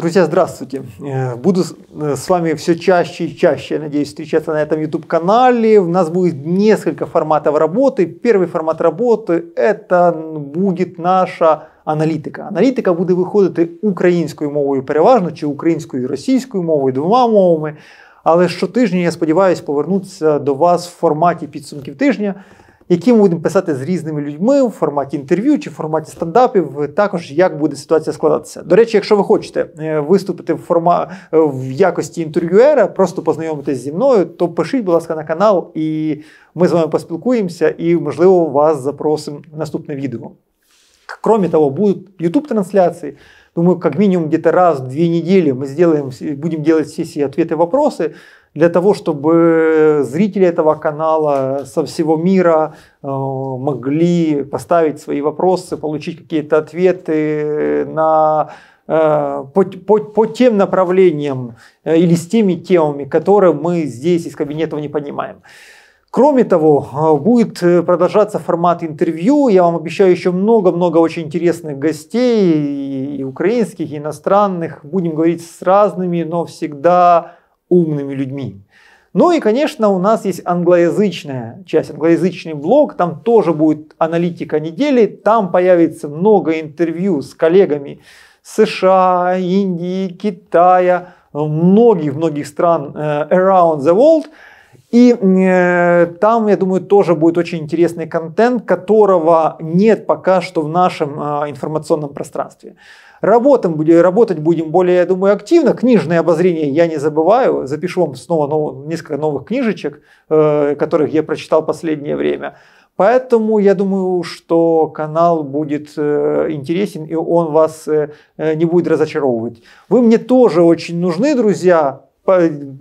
Друзья, здравствуйте. Э, буду с э, вами все чаще и чаще, я надеюсь, встречаться на этом YouTube-канале. У нас будет несколько форматов работы. Первый формат работы – это будет наша аналітика. Аналітика буде виходити українською мовою переважно, чи українською і російською мовою, двома мовами. Але щотижня, я сподіваюся, повернутися до вас в форматі підсумків тижня які ми будемо писати з різними людьми в форматі інтерв'ю чи в форматі стендапів, також як буде ситуація складатися. До речі, якщо ви хочете е, виступити в форма е, в якості інтерв'юера, просто познайомитись зі мною, то пишіть, будь ласка, на канал, і ми з вами поспілкуємося, і, можливо, вас запросимо в наступне відео. Кроме того, будуть youtube трансляції Думаю, як мінімум, где-то раз в дві две недели мы будемо будем всі сессии ответы-вопросы. для того, чтобы зрители этого канала со всего мира э, могли поставить свои вопросы, получить какие-то ответы на э, по, по, по тем направлениям э, или с теми темами, которые мы здесь из кабинета не понимаем. Кроме того, будет продолжаться формат интервью. Я вам обещаю еще много-много очень интересных гостей, и украинских, и иностранных. Будем говорить с разными, но всегда умными людьми. Ну и, конечно, у нас есть англоязычная часть, англоязычный блог, там тоже будет аналитика недели, там появится много интервью с коллегами США, Индии, Китая, многих-многих стран э, around the world – и э, там, я думаю, тоже будет очень интересный контент, которого нет пока что в нашем э, информационном пространстве. Работаем, работать будем более, я думаю, активно. Книжное обозрение я не забываю. Запишу вам снова нов, несколько новых книжечек, э, которых я прочитал последнее время. Поэтому я думаю, что канал будет э, интересен и он вас э, э не будет разочаровывать. Вы мне тоже очень нужны, друзья.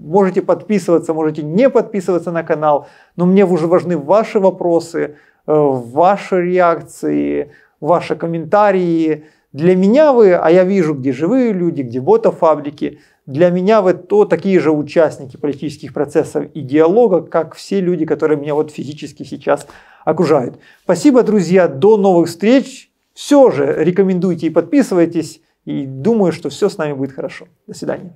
Можете подписываться, можете не подписываться на канал, но мне уже важны ваши вопросы, э, ваши реакции, ваши комментарии. Для меня вы, а я вижу, где живые люди, где ботафабрики, для меня вы то такие же участники политических процессов и диалога, как все люди, которые меня вот физически сейчас окружают. Спасибо, друзья, до новых встреч. Все же рекомендуйте и подписывайтесь. И думаю, что все с нами будет хорошо. До свидания.